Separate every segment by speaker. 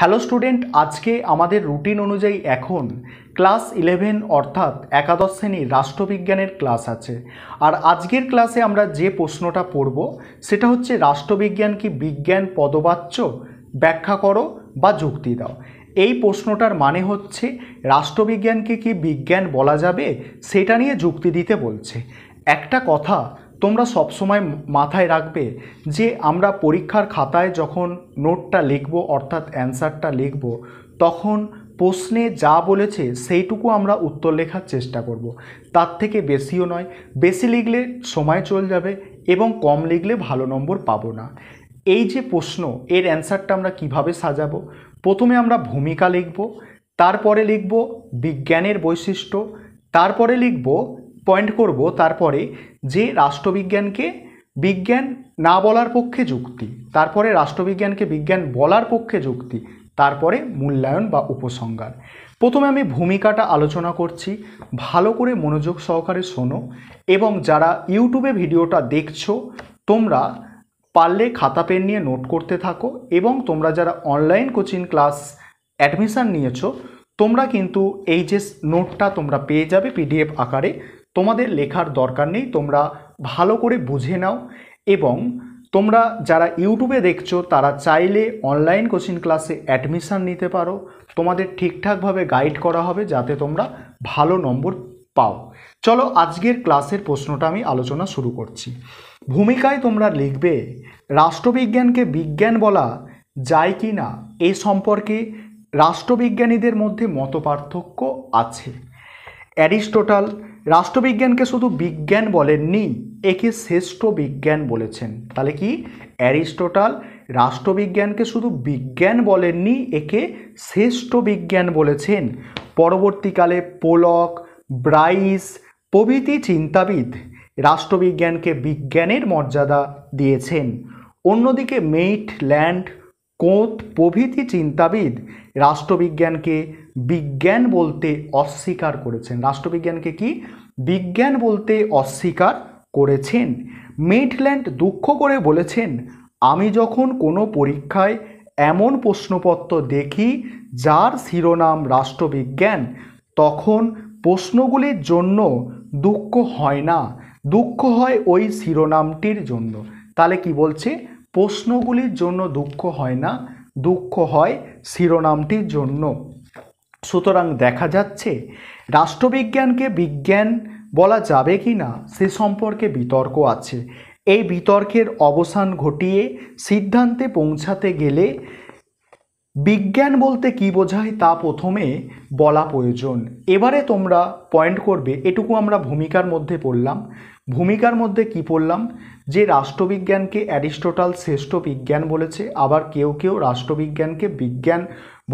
Speaker 1: Hello student আজকে আমাদের routine অনুযায়ী এখন ক্লাস ইলেভেন অর্থাৎ একাদশ শ্রেণীর রাষ্ট্রবিজ্ঞানের ক্লাস আছে আর আজকের ক্লাসে আমরা যে প্রশ্নটা পড়ব সেটা হচ্ছে রাষ্ট্রবিজ্ঞান কি বিজ্ঞান পদবাচ্য ব্যাখ্যা করো বা যুক্তি দাও এই প্রশ্নটার মানে হচ্ছে রাষ্ট্রবিজ্ঞানকে কি বিজ্ঞান বলা যাবে সেটা নিয়ে যুক্তি দিতে বলছে একটা কথা তোমরা সবসময় মাথায় রাখবে যে আমরা পরীক্ষার খাতায় যখন নোটটা লিখব অর্থাৎ অ্যান্সারটা লিখব তখন প্রশ্নে যা বলেছে সেইটুকু আমরা উত্তর লেখার চেষ্টা করব। তার থেকে বেশিও নয় বেশি লিখলে সময় চলে যাবে এবং কম লিখলে ভালো নম্বর পাবো না এই যে প্রশ্ন এর অ্যান্সারটা আমরা কিভাবে সাজাবো প্রথমে আমরা ভূমিকা লিখব তারপরে লিখব বিজ্ঞানের বৈশিষ্ট্য তারপরে লিখব পয়েন্ট করব তারপরে যে রাষ্ট্রবিজ্ঞানকে বিজ্ঞান না বলার পক্ষে যুক্তি তারপরে রাষ্ট্রবিজ্ঞানকে বিজ্ঞান বলার পক্ষে যুক্তি তারপরে মূল্যায়ন বা উপসংহার প্রথমে আমি ভূমিকাটা আলোচনা করছি ভালো করে মনোযোগ সহকারে শোনো এবং যারা ইউটিউবে ভিডিওটা দেখছো তোমরা পারলে খাতা পেন নিয়ে নোট করতে থাকো এবং তোমরা যারা অনলাইন কোচিং ক্লাস অ্যাডমিশান নিয়েছো তোমরা কিন্তু এই যে নোটটা তোমরা পেয়ে যাবে পিডিএফ আকারে তোমাদের লেখার দরকার নেই তোমরা ভালো করে বুঝে নাও এবং তোমরা যারা ইউটিউবে দেখছো তারা চাইলে অনলাইন কোচিং ক্লাসে অ্যাডমিশান নিতে পারো তোমাদের ঠিকঠাকভাবে গাইড করা হবে যাতে তোমরা ভালো নম্বর পাও চলো আজকের ক্লাসের প্রশ্নটা আমি আলোচনা শুরু করছি ভূমিকায় তোমরা লিখবে রাষ্ট্রবিজ্ঞানকে বিজ্ঞান বলা যায় কি না এ সম্পর্কে রাষ্ট্রবিজ্ঞানীদের মধ্যে মতপার্থক্য আছে অ্যারিস্টোটাল রাষ্ট্রবিজ্ঞানকে শুধু বিজ্ঞান বলেননি একে শ্রেষ্ঠ বিজ্ঞান বলেছেন তাহলে কি অ্যারিস্টোটাল রাষ্ট্রবিজ্ঞানকে শুধু বিজ্ঞান বলেননি একে শ্রেষ্ঠ বিজ্ঞান বলেছেন পরবর্তীকালে পোলক ব্রাইস প্রভৃতি চিন্তাবিদ রাষ্ট্রবিজ্ঞানকে বিজ্ঞানের মর্যাদা দিয়েছেন অন্যদিকে মেইট ল্যান্ড কোঁত প্রভৃতি চিন্তাবিদ রাষ্ট্রবিজ্ঞানকে বিজ্ঞান বলতে অস্বীকার করেছেন রাষ্ট্রবিজ্ঞানকে কি বিজ্ঞান বলতে অস্বীকার করেছেন মেটল্যান্ড দুঃখ করে বলেছেন আমি যখন কোনো পরীক্ষায় এমন প্রশ্নপত্র দেখি যার শিরোনাম রাষ্ট্রবিজ্ঞান তখন প্রশ্নগুলির জন্য দুঃখ হয় না দুঃখ হয় ওই শিরোনামটির জন্য তাহলে কি বলছে প্রশ্নগুলির জন্য দুঃখ হয় না দুঃখ হয় শিরোনামটির জন্য সুতরাং দেখা যাচ্ছে রাষ্ট্রবিজ্ঞানকে বিজ্ঞান বলা যাবে কি না সে সম্পর্কে বিতর্ক আছে এই বিতর্কের অবসান ঘটিয়ে সিদ্ধান্তে পৌঁছাতে গেলে বিজ্ঞান বলতে কি বোঝায় তা প্রথমে বলা প্রয়োজন এবারে তোমরা পয়েন্ট করবে এটুকু আমরা ভূমিকার মধ্যে পড়লাম ভূমিকার মধ্যে কি পড়লাম যে রাষ্ট্রবিজ্ঞানকে অ্যারিস্টোটাল শ্রেষ্ঠ বিজ্ঞান বলেছে আবার কেউ কেউ রাষ্ট্রবিজ্ঞানকে বিজ্ঞান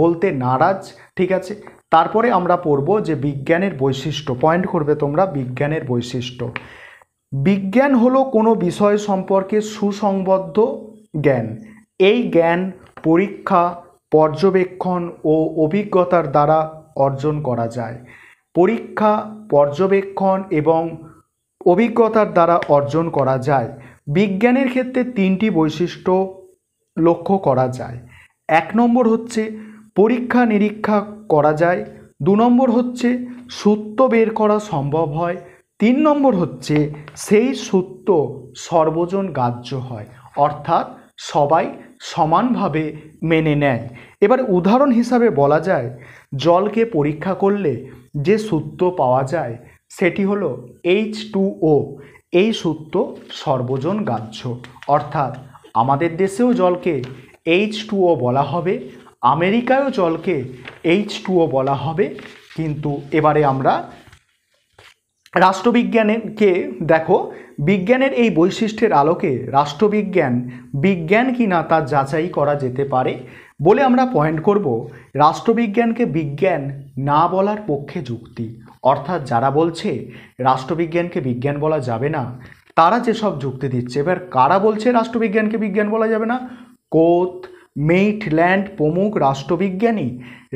Speaker 1: বলতে নারাজ ঠিক আছে তারপরে আমরা পড়ব যে বিজ্ঞানের বৈশিষ্ট্য পয়েন্ট করবে তোমরা বিজ্ঞানের বৈশিষ্ট্য বিজ্ঞান হলো কোনো বিষয় সম্পর্কে সুসংবদ্ধ জ্ঞান এই জ্ঞান পরীক্ষা পর্যবেক্ষণ ও অভিজ্ঞতার দ্বারা অর্জন করা যায় পরীক্ষা পর্যবেক্ষণ এবং অভিজ্ঞতার দ্বারা অর্জন করা যায় বিজ্ঞানের ক্ষেত্রে তিনটি বৈশিষ্ট্য লক্ষ্য করা যায় এক নম্বর হচ্ছে পরীক্ষা নিরীক্ষা করা যায় দু নম্বর হচ্ছে সত্য বের করা সম্ভব হয় তিন নম্বর হচ্ছে সেই সত্য সর্বজন গাহ্য হয় অর্থাৎ সবাই সমানভাবে মেনে নেয় এবার উদাহরণ হিসাবে বলা যায় জলকে পরীক্ষা করলে যে সূত্র পাওয়া যায় সেটি হল এইচ টু ও এই সূত্র সর্বজন গাহ্য অর্থাৎ আমাদের দেশেও জলকে এইচ টু ও বলা হবে আমেরিকায়ও জলকে এইচ টু ও বলা হবে কিন্তু এবারে আমরা রাষ্ট্রবিজ্ঞানকে দেখো বিজ্ঞানের এই বৈশিষ্ট্যের আলোকে রাষ্ট্রবিজ্ঞান বিজ্ঞান কি না তা যাচাই করা যেতে পারে বলে আমরা পয়েন্ট করব রাষ্ট্রবিজ্ঞানকে বিজ্ঞান না বলার পক্ষে যুক্তি অর্থাৎ যারা বলছে রাষ্ট্রবিজ্ঞানকে বিজ্ঞান বলা যাবে না তারা যেসব যুক্তি দিচ্ছে এবার কারা বলছে রাষ্ট্রবিজ্ঞানকে বিজ্ঞান বলা যাবে না কোথ ল্যান্ড প্রমুখ রাষ্ট্রবিজ্ঞানী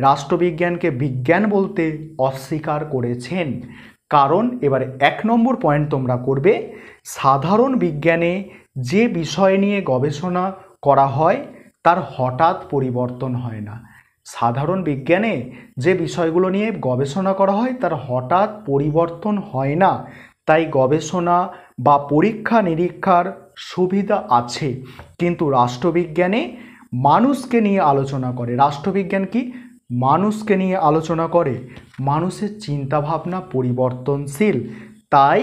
Speaker 1: রাষ্ট্রবিজ্ঞানকে বিজ্ঞান বলতে অস্বীকার করেছেন কারণ এবারে এক নম্বর পয়েন্ট তোমরা করবে সাধারণ বিজ্ঞানে যে বিষয় নিয়ে গবেষণা করা হয় তার হঠাৎ পরিবর্তন হয় না সাধারণ বিজ্ঞানে যে বিষয়গুলো নিয়ে গবেষণা করা হয় তার হঠাৎ পরিবর্তন হয় না তাই গবেষণা বা পরীক্ষা নিরীক্ষার সুবিধা আছে কিন্তু রাষ্ট্রবিজ্ঞানে মানুষকে নিয়ে আলোচনা করে রাষ্ট্রবিজ্ঞান কি মানুষকে নিয়ে আলোচনা করে মানুষের চিন্তাভাবনা পরিবর্তনশীল তাই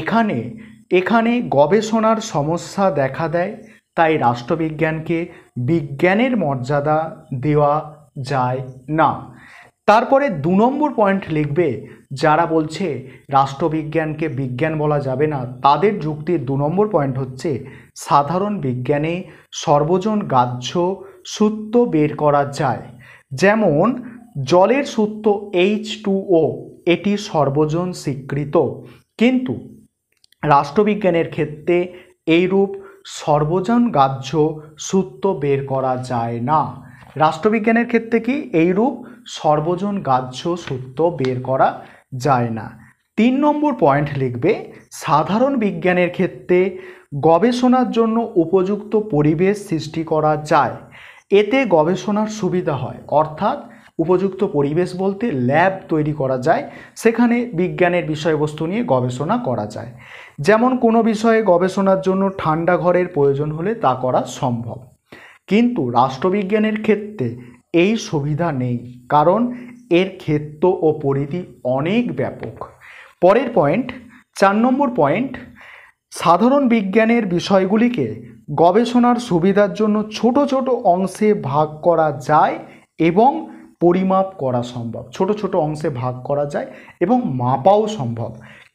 Speaker 1: এখানে এখানে গবেষণার সমস্যা দেখা দেয় তাই রাষ্ট্রবিজ্ঞানকে বিজ্ঞানের মর্যাদা দেওয়া যায় না তারপরে দু নম্বর পয়েন্ট লিখবে যারা বলছে রাষ্ট্রবিজ্ঞানকে বিজ্ঞান বলা যাবে না তাদের যুক্তির দু নম্বর পয়েন্ট হচ্ছে সাধারণ বিজ্ঞানে সর্বজন গাহ্য সূত্র বের করা যায় যেমন জলের সূত্র এইচ টু ও এটি সর্বজন স্বীকৃত কিন্তু রাষ্ট্রবিজ্ঞানের ক্ষেত্রে এইরূপ সর্বজন গাহ্য সূত্র বের করা যায় না রাষ্ট্রবিজ্ঞানের ক্ষেত্রে কি এইরূপ সর্বজন গাহ্য সূত্র বের করা যায় না তিন নম্বর পয়েন্ট লিখবে সাধারণ বিজ্ঞানের ক্ষেত্রে গবেষণার জন্য উপযুক্ত পরিবেশ সৃষ্টি করা যায় এতে গবেষণার সুবিধা হয় অর্থাৎ উপযুক্ত পরিবেশ বলতে ল্যাব তৈরি করা যায় সেখানে বিজ্ঞানের বিষয়বস্তু নিয়ে গবেষণা করা যায় যেমন কোনো বিষয়ে গবেষণার জন্য ঠান্ডা ঘরের প্রয়োজন হলে তা করা সম্ভব কিন্তু রাষ্ট্রবিজ্ঞানের ক্ষেত্রে এই সুবিধা নেই কারণ এর ক্ষেত্র ও পরিধি অনেক ব্যাপক পরের পয়েন্ট চার নম্বর পয়েন্ট সাধারণ বিজ্ঞানের বিষয়গুলিকে গবেষণার সুবিধার জন্য ছোট ছোট অংশে ভাগ করা যায় এবং পরিমাপ করা সম্ভব ছোট ছোট অংশে ভাগ করা যায় এবং মাপাও সম্ভব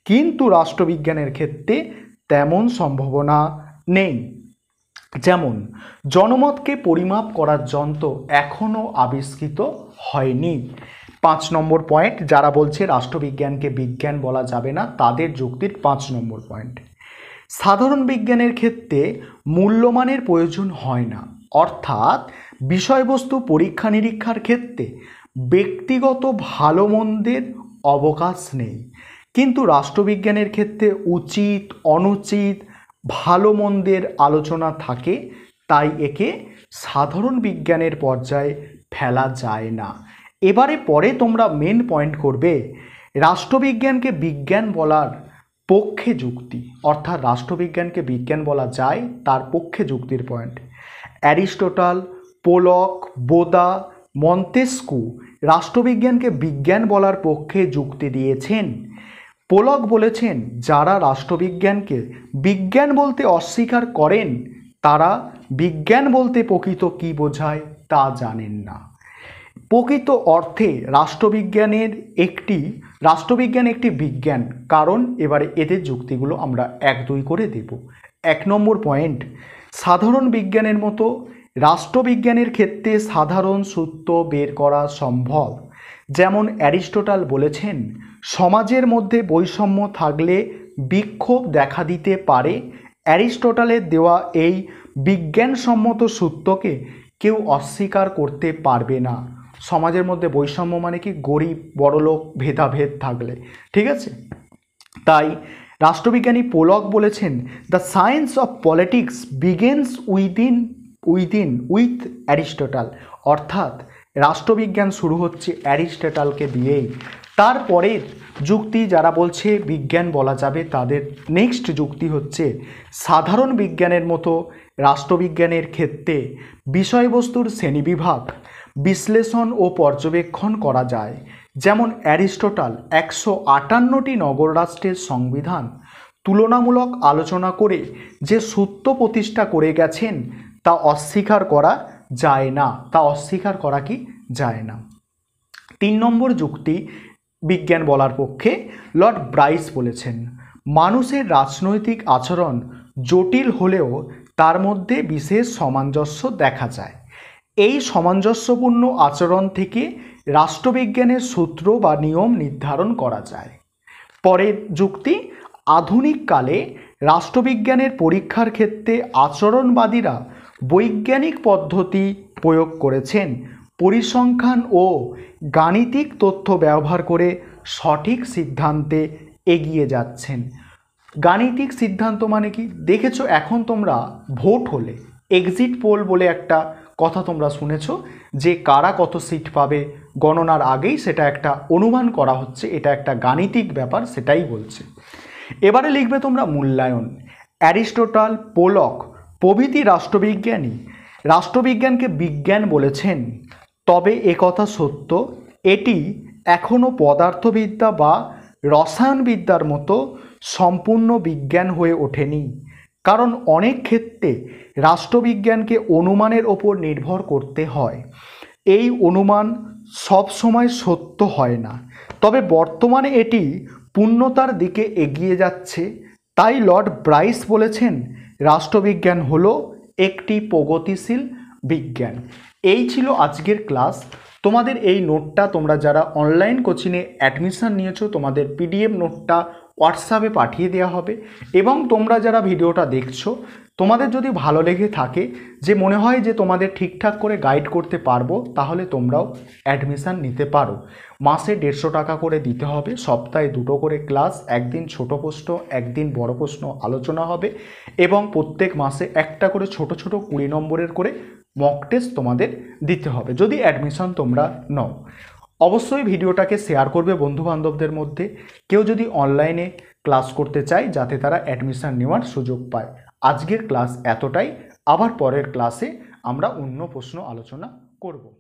Speaker 1: কিন্তু রাষ্ট্রবিজ্ঞানের ক্ষেত্রে তেমন সম্ভাবনা নেই যেমন জনমতকে পরিমাপ করার যন্ত্র এখনও আবিষ্কৃত হয়নি পাঁচ নম্বর পয়েন্ট যারা বলছে রাষ্ট্রবিজ্ঞানকে বিজ্ঞান বলা যাবে না তাদের যুক্তির পাঁচ নম্বর পয়েন্ট সাধারণ বিজ্ঞানের ক্ষেত্রে মূল্যমানের প্রয়োজন হয় না অর্থাৎ বিষয়বস্তু পরীক্ষা নিরীক্ষার ক্ষেত্রে ব্যক্তিগত ভালো মন্দের অবকাশ নেই কিন্তু রাষ্ট্রবিজ্ঞানের ক্ষেত্রে উচিত অনুচিত ভালো মন্দের আলোচনা থাকে তাই একে সাধারণ বিজ্ঞানের পর্যায়ে ফেলা যায় না এবারে পরে তোমরা মেন পয়েন্ট করবে রাষ্ট্রবিজ্ঞানকে বিজ্ঞান বলার পক্ষে যুক্তি অর্থাৎ রাষ্ট্রবিজ্ঞানকে বিজ্ঞান বলা যায় তার পক্ষে যুক্তির point Aristotle Pollock Bodin Montesquieu রাষ্ট্রবিজ্ঞানকে বিজ্ঞান বলার পক্ষে যুক্তি দিয়েছেন পোলক বলেছেন যারা রাষ্ট্রবিজ্ঞানকে বিজ্ঞান বলতে অস্বীকার করেন তারা বিজ্ঞান বলতে প্রকৃত কী বোঝায় তা জানেন না প্রকৃত অর্থে রাষ্ট্রবিজ্ঞানের একটি রাষ্ট্রবিজ্ঞান একটি বিজ্ঞান কারণ এবারে এদের যুক্তিগুলো আমরা এক দুই করে দেব এক নম্বর পয়েন্ট সাধারণ বিজ্ঞানের মতো রাষ্ট্রবিজ্ঞানের ক্ষেত্রে সাধারণ সূত্র বের করা সম্ভব যেমন অ্যারিস্টোটাল বলেছেন সমাজের মধ্যে বৈষম্য থাকলে বিক্ষোভ দেখা দিতে পারে অ্যারিস্টোটালের দেওয়া এই বিজ্ঞানসম্মত সূত্রকে কেউ অস্বীকার করতে পারবে না সমাজের মধ্যে বৈষম্য মানে কি গরিব বড়লোক ভেদাভেদ থাকলে ঠিক আছে তাই রাষ্ট্রবিজ্ঞানী পোলক বলেছেন the science of politics begins within within with Aristotle অর্থাৎ রাষ্ট্রবিজ্ঞান শুরু হচ্ছে অ্যারিস্টোটালকে দিয়েই তারপরের যুক্তি যারা বলছে বিজ্ঞান বলা যাবে তাদের নেক্সট যুক্তি হচ্ছে সাধারণ বিজ্ঞানের মতো রাষ্ট্রবিজ্ঞানের ক্ষেত্রে বিষয়বস্তুর শ্রেণীবিভাগ বিশ্লেষণ ও পর্যবেক্ষণ করা যায় যেমন অ্যারিস্টোটাল একশো আটান্নটি নগররাষ্ট্রের সংবিধান তুলনামূলক আলোচনা করে যে সত্য প্রতিষ্ঠা করে গেছেন তা অস্বীকার করা যায় না তা অস্বীকার করা কি যায় না তিন নম্বর যুক্তি বিজ্ঞান বলার পক্ষে লর্ড ব্রাইস বলেছেন মানুষের রাজনৈতিক আচরণ জটিল হলেও তার মধ্যে বিশেষ সামঞ্জস্য দেখা যায় এই সামঞ্জস্যপূর্ণ আচরণ থেকে রাষ্ট্রবিজ্ঞানের সূত্র বা নিয়ম নির্ধারণ করা যায় পরের যুক্তি আধুনিককালে রাষ্ট্রবিজ্ঞানের পরীক্ষার ক্ষেত্রে আচরণবাদীরা বৈজ্ঞানিক পদ্ধতি প্রয়োগ করেছেন পরিসংখ্যান ও গাণিতিক তথ্য ব্যবহার করে সঠিক সিদ্ধান্তে এগিয়ে যাচ্ছেন গাণিতিক সিদ্ধান্ত মানে কি দেখেছো এখন তোমরা ভোট হলে এক্সিট পোল বলে একটা কথা তোমরা শুনেছ যে কারা কত সিট পাবে গণনার আগেই সেটা একটা অনুমান করা হচ্ছে এটা একটা গাণিতিক ব্যাপার সেটাই বলছে এবারে লিখবে তোমরা মূল্যায়ন অ্যারিস্টোটাল পোলক প্রভৃতি রাষ্ট্রবিজ্ঞানী রাষ্ট্রবিজ্ঞানকে বিজ্ঞান বলেছেন তবে একথা সত্য এটি এখনও পদার্থবিদ্যা বা রসায়নবিদ্যার মতো সম্পূর্ণ বিজ্ঞান হয়ে ওঠেনি কারণ অনেক ক্ষেত্রে রাষ্ট্রবিজ্ঞানকে অনুমানের ওপর নির্ভর করতে হয় এই অনুমান সবসময় সত্য হয় না তবে বর্তমানে এটি পূর্ণতার দিকে এগিয়ে যাচ্ছে তাই লর্ড ব্রাইস বলেছেন রাষ্ট্রবিজ্ঞান হল একটি প্রগতিশীল বিজ্ঞান এই ছিল আজকের ক্লাস তোমাদের এই নোটটা তোমরা যারা অনলাইন কোচিংয়ে অ্যাডমিশান নিয়েছো তোমাদের পিডিএফ নোটটা হোয়াটসঅ্যাপে পাঠিয়ে দেওয়া হবে এবং তোমরা যারা ভিডিওটা দেখছো তোমাদের যদি ভালো লেগে থাকে যে মনে হয় যে তোমাদের ঠিকঠাক করে গাইড করতে পারবো তাহলে তোমরাও অ্যাডমিশান নিতে পারো মাসে দেড়শো টাকা করে দিতে হবে সপ্তাহে দুটো করে ক্লাস একদিন ছোট প্রশ্ন একদিন বড় প্রশ্ন আলোচনা হবে এবং প্রত্যেক মাসে একটা করে ছোট ছোট কুড়ি নম্বরের করে মক টেস্ট তোমাদের দিতে হবে যদি অ্যাডমিশন তোমরা নাও অবশ্যই ভিডিওটাকে শেয়ার করবে বন্ধুবান্ধবদের মধ্যে কেউ যদি অনলাইনে ক্লাস করতে চায় যাতে তারা অ্যাডমিশান নেওয়ার সুযোগ পায় আজকের ক্লাস এতটাই আবার পরের ক্লাসে আমরা অন্য প্রশ্ন আলোচনা করব